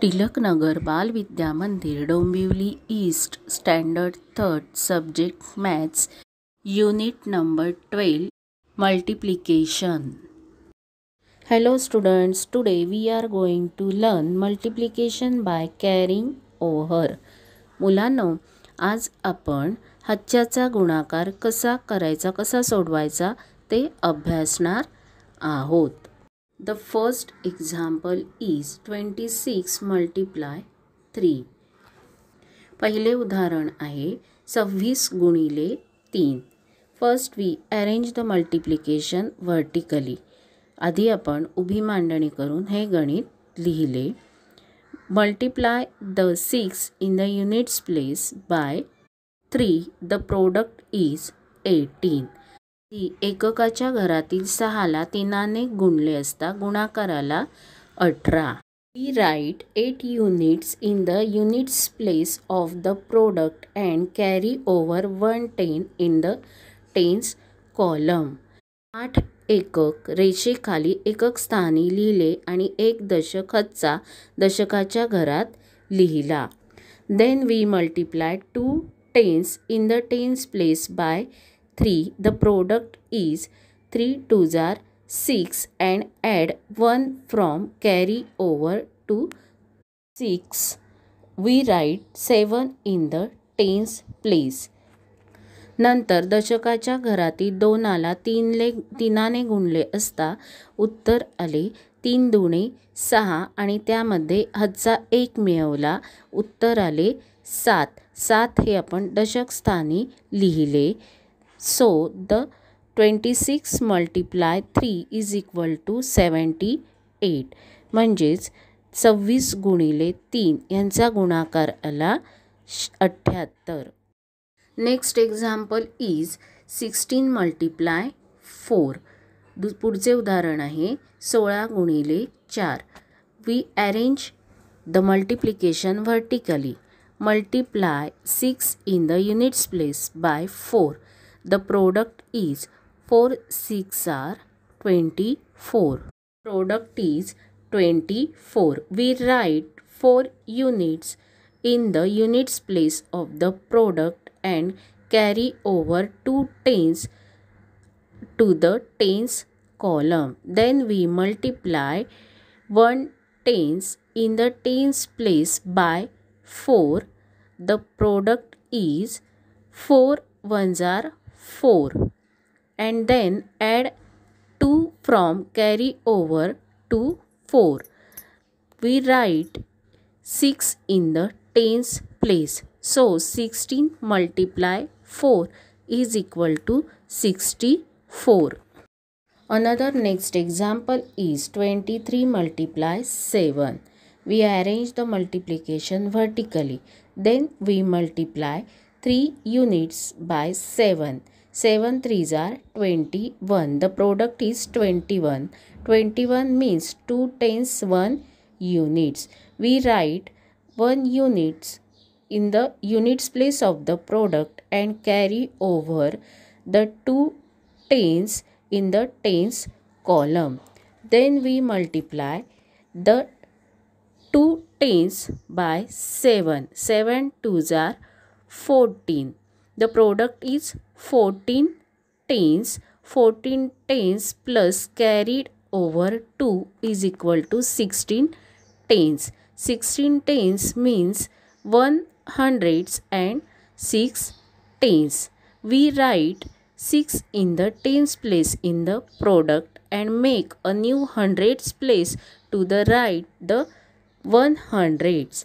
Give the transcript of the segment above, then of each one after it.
टिलकनगर Balvidya Mandir Dombivli east standard third subject maths unit number twelve multiplication hello students today we are going to learn multiplication by carrying over मुलांनो आज आपण हच्च्याचा गुणाकार कसा करायचा कसा सोडवायचा ते अभ्यासणार आहोत the first example is twenty six multiply three पहिले उदाहरण आहे सव्वीस गुणिले तीन first we arrange the multiplication vertically आधी आपण उभी मांडणी करून हे गणित लिहिले multiply the six in the units place by three the product is eighteen ती एककाच्या घरातील सहाला तिनाने गुणले असता गुणाकाराला अठरा we write eight units in the units place of the product and carry over one ten in the tens column आठ एकक रेषेखाली एकक स्थानी लिहिले आणि एक दशक हच्चा दशकाच्या घरात लिहिला then we multiply two tens in the tens place by three the product is three twos are six and add one from carry over to six we write seven in the tens place नंतर दशकाच्या घरातील दोनाला तीनले तीनाने गुणले असता उत्तर आले तीन दुणे सहा आणि त्यामध्ये हजचा एक मिळवला उत्तर आले सात सात हे आपण दशकस्थानी लिहिले so the twenty six multiply three is equal to to eight म्हणजेच सव्वीस गुणिले तीन यांचा गुणाकार आला अठ्ठ्याहत्तर next example is sixteen multiply four दु पुढचे उदाहरण आहे सोळा गुणिले चार we arrange the multiplication vertically multiply six in the units place by four The product is 4 6 are 24. Product is 24. We write 4 units in the units place of the product and carry over 2 tens to the tens column. Then we multiply 1 tens in the tens place by 4. The product is 4 ones are 4 and then add 2 from carry over to 4. We write 6 in the tens place. So 16 multiply 4 is equal to 64. Another next example is 23 multiply 7. We arrange the multiplication vertically. Then we multiply 3 units by 7. 7 threes are 21. The product is 21. 21 means 2 tens 1 units. We write 1 units in the units place of the product and carry over the 2 tens in the tens column. Then we multiply the 2 tens by 7. 7 twos are 14. The product is 14 tens. 14 tens plus carried over 2 is equal to 16 tens. 16 tens means 1 hundreds and 6 tens. We write 6 in the tens place in the product and make a new hundreds place to the right the 100s.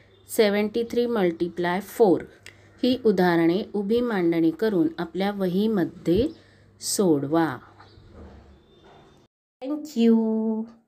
Seventy three multiply four ही उदाहरणे उभी मांडणी करून आपल्या वहीमध्ये सोडवा thank you